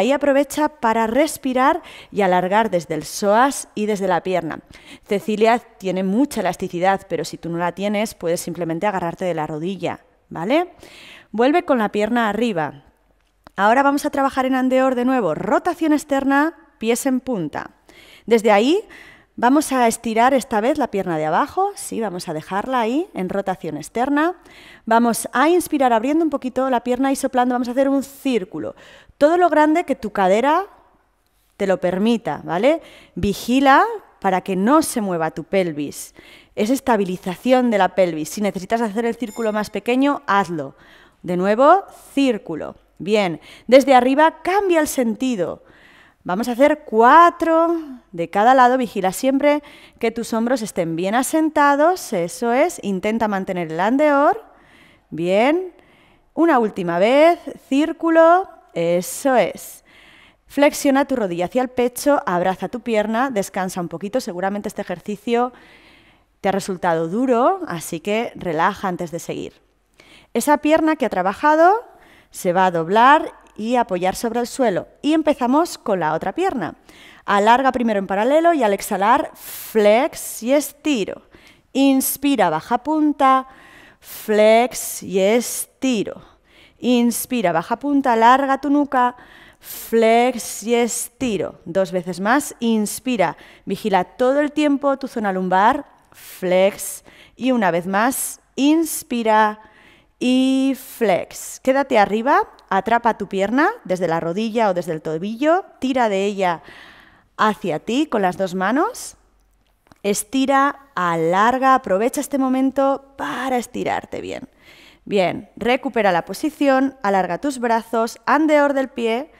Ahí aprovecha para respirar y alargar desde el psoas y desde la pierna. Cecilia tiene mucha elasticidad, pero si tú no la tienes, puedes simplemente agarrarte de la rodilla, ¿vale? Vuelve con la pierna arriba. Ahora vamos a trabajar en andeor de nuevo. Rotación externa, pies en punta. Desde ahí Vamos a estirar esta vez la pierna de abajo, sí, vamos a dejarla ahí en rotación externa. Vamos a inspirar abriendo un poquito la pierna y soplando, vamos a hacer un círculo. Todo lo grande que tu cadera te lo permita, ¿vale? Vigila para que no se mueva tu pelvis. Es estabilización de la pelvis. Si necesitas hacer el círculo más pequeño, hazlo. De nuevo, círculo. Bien, desde arriba cambia el sentido. Vamos a hacer cuatro de cada lado. Vigila siempre que tus hombros estén bien asentados. Eso es, intenta mantener el andeor. Bien, una última vez, círculo. Eso es. Flexiona tu rodilla hacia el pecho, abraza tu pierna, descansa un poquito. Seguramente este ejercicio te ha resultado duro, así que relaja antes de seguir. Esa pierna que ha trabajado se va a doblar y apoyar sobre el suelo. Y empezamos con la otra pierna. Alarga primero en paralelo y al exhalar, flex y estiro. Inspira, baja punta, flex y estiro. Inspira, baja punta, alarga tu nuca, flex y estiro. Dos veces más, inspira, vigila todo el tiempo tu zona lumbar, flex y una vez más, inspira y flex. Quédate arriba, atrapa tu pierna desde la rodilla o desde el tobillo, tira de ella hacia ti con las dos manos. Estira, alarga, aprovecha este momento para estirarte bien. Bien, recupera la posición, alarga tus brazos, andeor del pie,